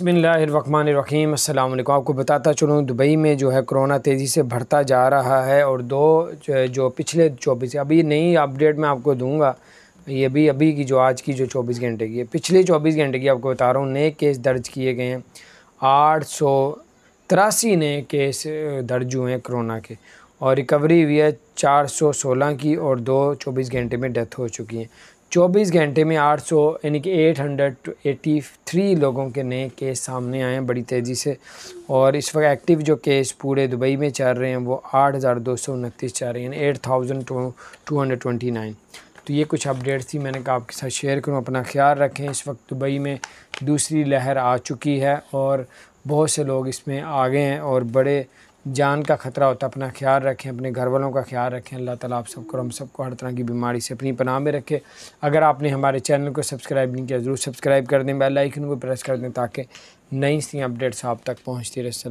बसमीम असल आपको बताता चलूँ दुबई में जो है कोरोना तेज़ी से बढ़ता जा रहा है और दो जो पिछले चौबीस अभी नई अपडेट मैं आपको दूंगा ये भी अभी की जो आज की जो चौबीस घंटे की है पिछले चौबीस घंटे की आपको बता रहा हूँ नए केस दर्ज किए गए हैं आठ सौ तिरासी नए केस दर्ज हुए हैं करोना के और रिकवरी हुई है चार सौ सोलह की और दो चौबीस घंटे में डेथ हो चुकी हैं 24 घंटे में 800 यानी कि एट थ्री लोगों के नए केस सामने आए हैं बड़ी तेज़ी से और इस वक्त एक्टिव जो केस पूरे दुबई में चल रहे हैं वो आठ हज़ार दो सौ उनतीस चल रहे हैं eight thousand two hundred twenty nine तो ये कुछ अपडेट्स थी मैंने कहा आपके साथ शेयर करूँ अपना ख्याल रखें इस वक्त दुबई में दूसरी लहर आ चुकी है और बहुत से लोग इसमें आ गए हैं और बड़े जान का ख़तरा होता है अपना ख्याल रखें अपने घर वालों का ख्याल रखें अल्लाह ताला आप सबको हम सबको हर तरह की बीमारी से अपनी पनाह में रखें अगर आपने हमारे चैनल को सब्सक्राइब नहीं किया ज़रूर सब्सक्राइब कर दें बेल आइकन को प्रेस कर दें ताकि नई सी अपडेट्स आप तक पहुँचती रहे